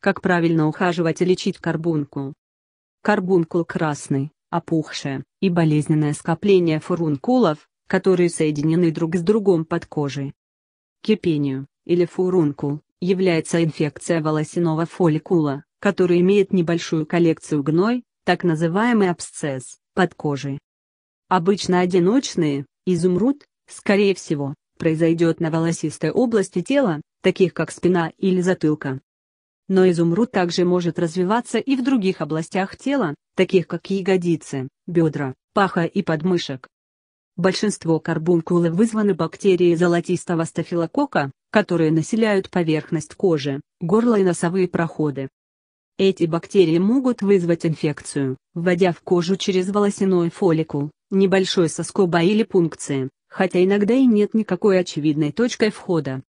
Как правильно ухаживать и лечить карбункул? Карбункул красный, опухшее и болезненное скопление фурункулов, которые соединены друг с другом под кожей. Кипению, или фурункул, является инфекция волосяного фолликула, который имеет небольшую коллекцию гной, так называемый абсцесс, под кожей. Обычно одиночные, изумруд, скорее всего, произойдет на волосистой области тела, таких как спина или затылка но изумруд также может развиваться и в других областях тела, таких как ягодицы, бедра, паха и подмышек. Большинство карбункулов вызваны бактерией золотистого стафилокока, которые населяют поверхность кожи, горло и носовые проходы. Эти бактерии могут вызвать инфекцию, вводя в кожу через волосяной фолликул, небольшой соскоба или пункции, хотя иногда и нет никакой очевидной точкой входа.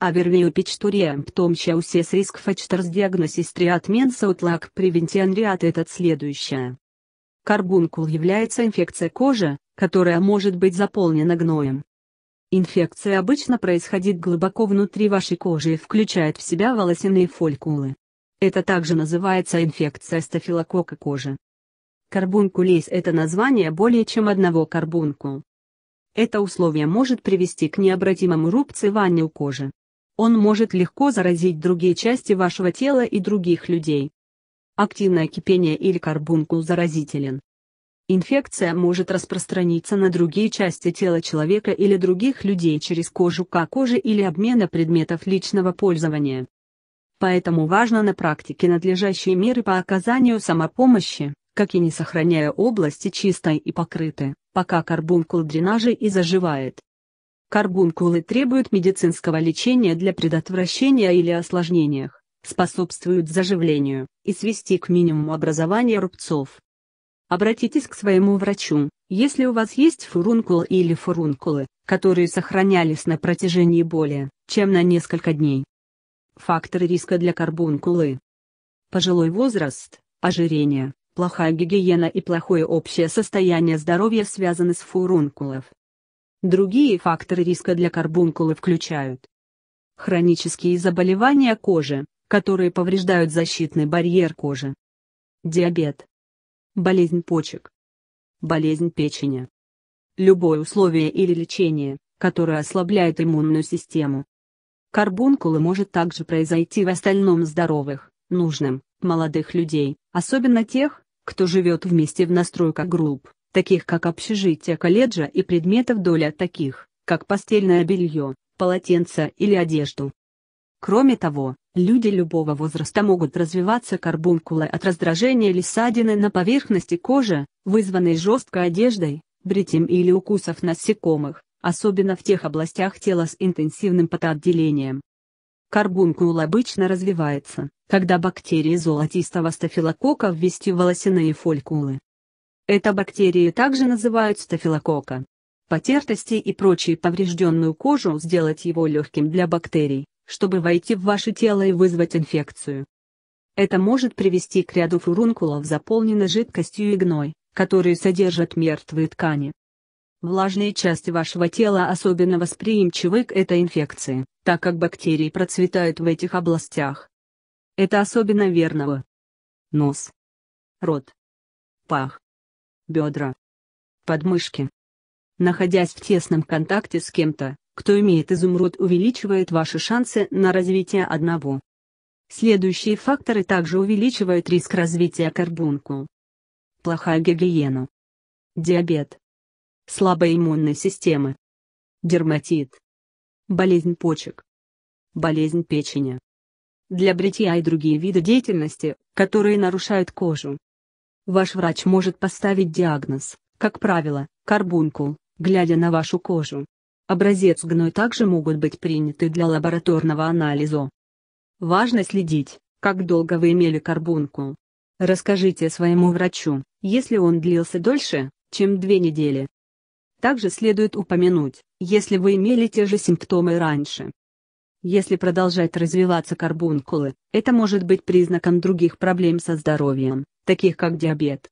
Авервеју пичтуријам птомча усес риск факторс диагнозис триатменса утлак превентиан это следующее. Карбункул является инфекция кожи, которая может быть заполнена гноем. Инфекция обычно происходит глубоко внутри вашей кожи и включает в себя волосяные фолликулы. Это также называется инфекция стафилокока кожи. Карбункулез – это название более чем одного карбункул. Это условие может привести к необратимому рубцеванию кожи он может легко заразить другие части вашего тела и других людей. Активное кипение или карбункул заразителен. Инфекция может распространиться на другие части тела человека или других людей через кожу к коже или обмена предметов личного пользования. Поэтому важно на практике надлежащие меры по оказанию самопомощи, как и не сохраняя области чистой и покрыты, пока карбункул дренажей и заживает. Карбункулы требуют медицинского лечения для предотвращения или осложнениях, способствуют заживлению, и свести к минимуму образование рубцов. Обратитесь к своему врачу, если у вас есть фурункул или фурункулы, которые сохранялись на протяжении более, чем на несколько дней. Факторы риска для карбункулы. Пожилой возраст, ожирение, плохая гигиена и плохое общее состояние здоровья связаны с фурункулов. Другие факторы риска для карбункула включают хронические заболевания кожи, которые повреждают защитный барьер кожи, диабет, болезнь почек, болезнь печени, любое условие или лечение, которое ослабляет иммунную систему. Карбункулы может также произойти в остальном здоровых, нужным, молодых людей, особенно тех, кто живет вместе в настройках групп таких как общежитие колледжа и предметов доля таких, как постельное белье, полотенце или одежду. Кроме того, люди любого возраста могут развиваться карбункулы от раздражения или ссадины на поверхности кожи, вызванной жесткой одеждой, бритьем или укусов насекомых, особенно в тех областях тела с интенсивным потоотделением. Карбункул обычно развивается, когда бактерии золотистого стафилокока ввести волосяные фолликулы, эта бактерия также называют стафилококка. Потертости и прочие поврежденную кожу сделать его легким для бактерий, чтобы войти в ваше тело и вызвать инфекцию. Это может привести к ряду фурункулов заполненной жидкостью и гной, которые содержат мертвые ткани. Влажные части вашего тела особенно восприимчивы к этой инфекции, так как бактерии процветают в этих областях. Это особенно верно в нос, рот, пах, бедра, подмышки. Находясь в тесном контакте с кем-то, кто имеет изумруд увеличивает ваши шансы на развитие одного. Следующие факторы также увеличивают риск развития карбункул. Плохая гигиена. Диабет. Слабая иммунная система. Дерматит. Болезнь почек. Болезнь печени. Для бритья и другие виды деятельности, которые нарушают кожу, Ваш врач может поставить диагноз, как правило, карбункул, глядя на вашу кожу. Образец гной также могут быть приняты для лабораторного анализа. Важно следить, как долго вы имели карбункул. Расскажите своему врачу, если он длился дольше, чем две недели. Также следует упомянуть, если вы имели те же симптомы раньше. Если продолжать развиваться карбункулы, это может быть признаком других проблем со здоровьем, таких как диабет.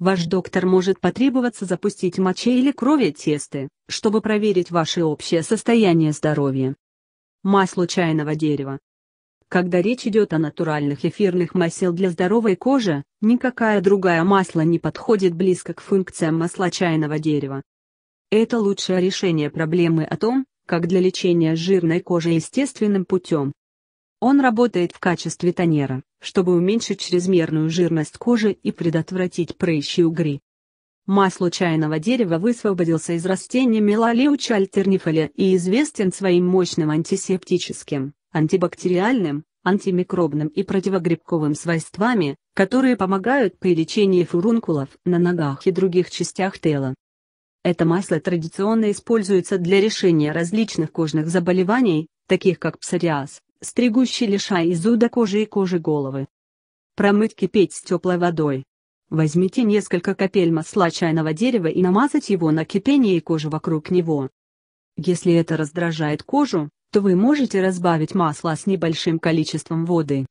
Ваш доктор может потребоваться запустить моче или крови тесты, чтобы проверить ваше общее состояние здоровья. Масло чайного дерева. Когда речь идет о натуральных эфирных масел для здоровой кожи, никакая другая масло не подходит близко к функциям масла чайного дерева. Это лучшее решение проблемы о том, как для лечения жирной кожи естественным путем. Он работает в качестве тонера, чтобы уменьшить чрезмерную жирность кожи и предотвратить прыщи и угри. Масло чайного дерева высвободился из растения Мелалиуча альтернифолия и известен своим мощным антисептическим, антибактериальным, антимикробным и противогрибковым свойствами, которые помогают при лечении фурункулов на ногах и других частях тела. Это масло традиционно используется для решения различных кожных заболеваний, таких как псориаз, стригущий лишай и зуда кожи и кожи головы. Промыть кипеть с теплой водой. Возьмите несколько капель масла чайного дерева и намазать его на кипение и кожу вокруг него. Если это раздражает кожу, то вы можете разбавить масло с небольшим количеством воды.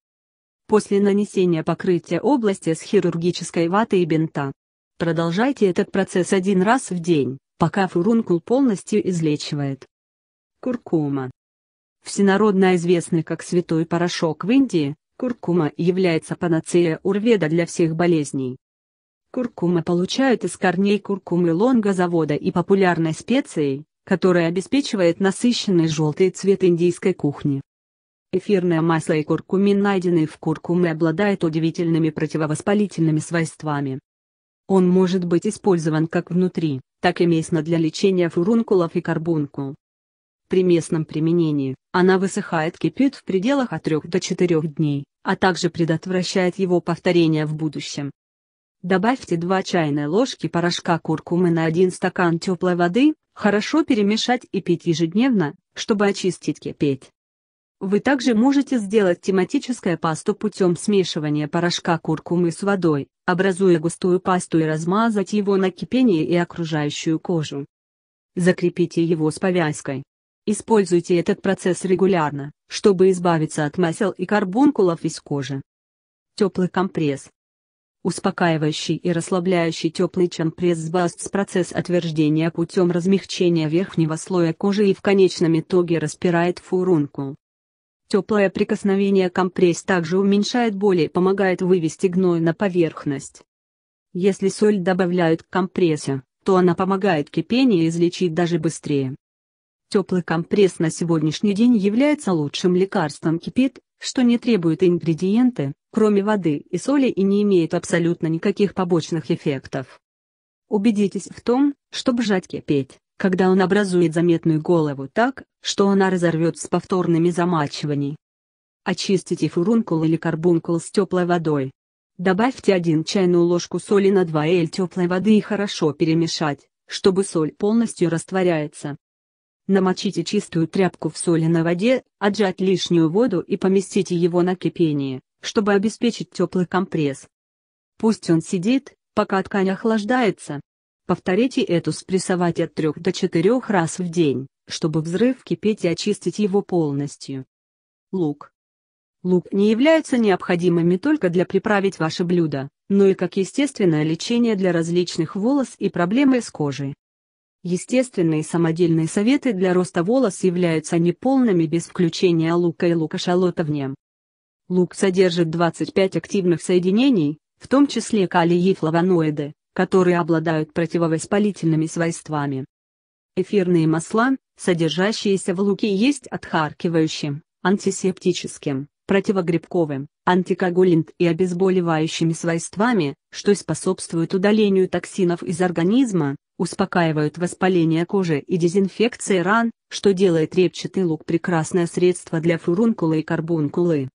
После нанесения покрытия области с хирургической ватой и бинта, Продолжайте этот процесс один раз в день, пока фурункул полностью излечивает. Куркума. Всенародно известный как святой порошок в Индии, куркума является панацея урведа для всех болезней. Куркума получают из корней куркумы лонга и популярной специей, которая обеспечивает насыщенный желтый цвет индийской кухни. Эфирное масло и куркумин, найденные в куркуме, обладают удивительными противовоспалительными свойствами. Он может быть использован как внутри, так и местно для лечения фурункулов и карбункул. При местном применении, она высыхает кипит в пределах от 3 до 4 дней, а также предотвращает его повторение в будущем. Добавьте 2 чайные ложки порошка куркумы на 1 стакан теплой воды, хорошо перемешать и пить ежедневно, чтобы очистить кипеть. Вы также можете сделать тематическое пасту путем смешивания порошка куркумы с водой, образуя густую пасту и размазать его на кипение и окружающую кожу. Закрепите его с повязкой. Используйте этот процесс регулярно, чтобы избавиться от масел и карбункулов из кожи. Теплый компресс. Успокаивающий и расслабляющий теплый чампресс сбаст процесс отверждения путем размягчения верхнего слоя кожи и в конечном итоге распирает фурункул. Теплое прикосновение компресс также уменьшает боли и помогает вывести гной на поверхность. Если соль добавляют к компрессе, то она помогает кипению излечить даже быстрее. Теплый компресс на сегодняшний день является лучшим лекарством кипит, что не требует ингредиенты, кроме воды и соли и не имеет абсолютно никаких побочных эффектов. Убедитесь в том, что бжать кипеть, когда он образует заметную голову так, что она разорвет с повторными замачиваний. Очистите фурункул или карбункул с теплой водой. Добавьте 1 чайную ложку соли на 2 л теплой воды и хорошо перемешать, чтобы соль полностью растворяется. Намочите чистую тряпку в соли на воде, отжать лишнюю воду и поместите его на кипение, чтобы обеспечить теплый компресс. Пусть он сидит, пока ткань охлаждается. Повторите эту спрессовать от 3 до 4 раз в день, чтобы взрыв кипеть и очистить его полностью. Лук. Лук не является необходимыми только для приправить ваше блюдо, но и как естественное лечение для различных волос и проблемы с кожей. Естественные самодельные советы для роста волос являются неполными без включения лука и лука-шалота в нем. Лук содержит 25 активных соединений, в том числе калий и флавоноиды, которые обладают противовоспалительными свойствами. Эфирные масла, содержащиеся в луке, есть отхаркивающим, антисептическим, противогрибковым, антикоагулянт и обезболивающими свойствами, что способствует удалению токсинов из организма, успокаивают воспаление кожи и дезинфекции ран, что делает репчатый лук прекрасное средство для фурункулы и карбункулы.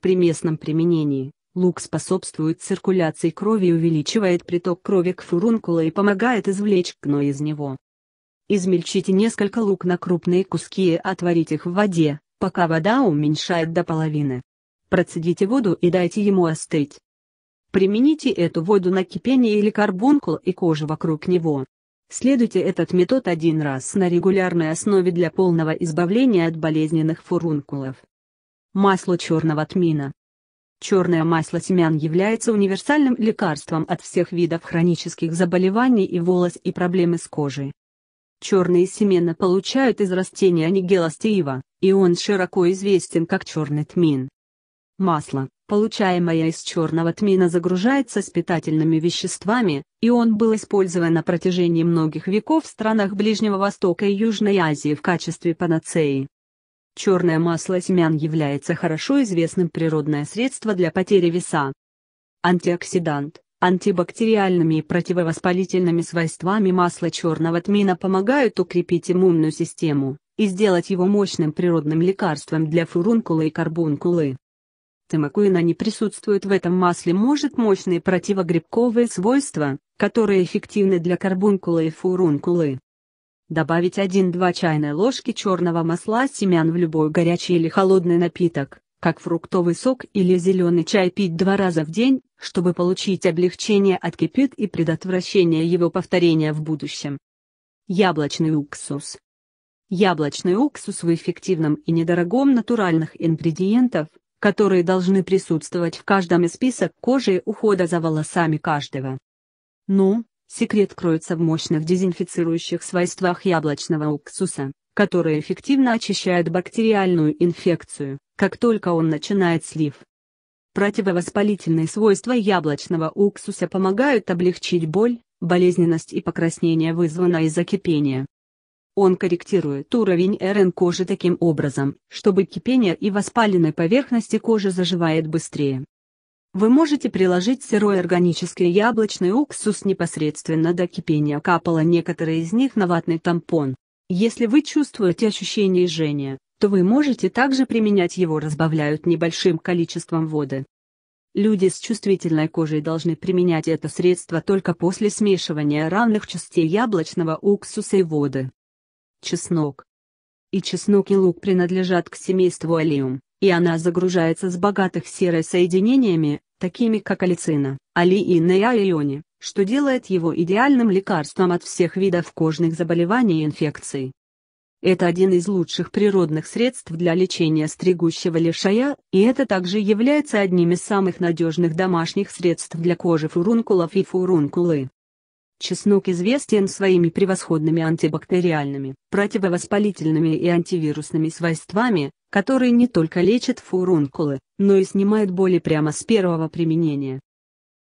При местном применении Лук способствует циркуляции крови и увеличивает приток крови к фурункулу и помогает извлечь гной из него. Измельчите несколько лук на крупные куски и отварить их в воде, пока вода уменьшает до половины. Процедите воду и дайте ему остыть. Примените эту воду на кипение или карбункул и кожу вокруг него. Следуйте этот метод один раз на регулярной основе для полного избавления от болезненных фурункулов. Масло черного тмина Черное масло семян является универсальным лекарством от всех видов хронических заболеваний и волос и проблемы с кожей. Черные семена получают из растения нигелостеева, и он широко известен как черный тмин. Масло, получаемое из черного тмина загружается с питательными веществами, и он был использован на протяжении многих веков в странах Ближнего Востока и Южной Азии в качестве панацеи. Черное масло семян является хорошо известным природное средство для потери веса. Антиоксидант, антибактериальными и противовоспалительными свойствами масла черного тмина помогают укрепить иммунную систему и сделать его мощным природным лекарством для фурункулы и карбункулы. Тымакуина не присутствует в этом масле может мощные противогрибковые свойства, которые эффективны для карбункулы и фурункулы добавить 1-2 чайной ложки черного масла семян в любой горячий или холодный напиток, как фруктовый сок или зеленый чай пить два раза в день, чтобы получить облегчение от кипит и предотвращение его повторения в будущем. Яблочный уксус. Яблочный уксус в эффективном и недорогом натуральных ингредиентов, которые должны присутствовать в каждом из список кожи и ухода за волосами каждого. Ну, Секрет кроется в мощных дезинфицирующих свойствах яблочного уксуса, которые эффективно очищает бактериальную инфекцию, как только он начинает слив. Противовоспалительные свойства яблочного уксуса помогают облегчить боль, болезненность и покраснение вызванное из-за кипения. Он корректирует уровень РН кожи таким образом, чтобы кипение и воспаленной поверхности кожи заживает быстрее. Вы можете приложить сырой органический яблочный уксус непосредственно до кипения капала некоторые из них на ватный тампон. Если вы чувствуете ощущение жжения, то вы можете также применять его разбавляют небольшим количеством воды. Люди с чувствительной кожей должны применять это средство только после смешивания равных частей яблочного уксуса и воды. Чеснок. И чеснок и лук принадлежат к семейству алиум и она загружается с богатых серой соединениями, такими как алицина, алиина и айони, что делает его идеальным лекарством от всех видов кожных заболеваний и инфекций. Это один из лучших природных средств для лечения стригущего лишая, и это также является одним из самых надежных домашних средств для кожи фурункулов и фурункулы. Чеснок известен своими превосходными антибактериальными, противовоспалительными и антивирусными свойствами, который не только лечит фурункулы, но и снимает боли прямо с первого применения.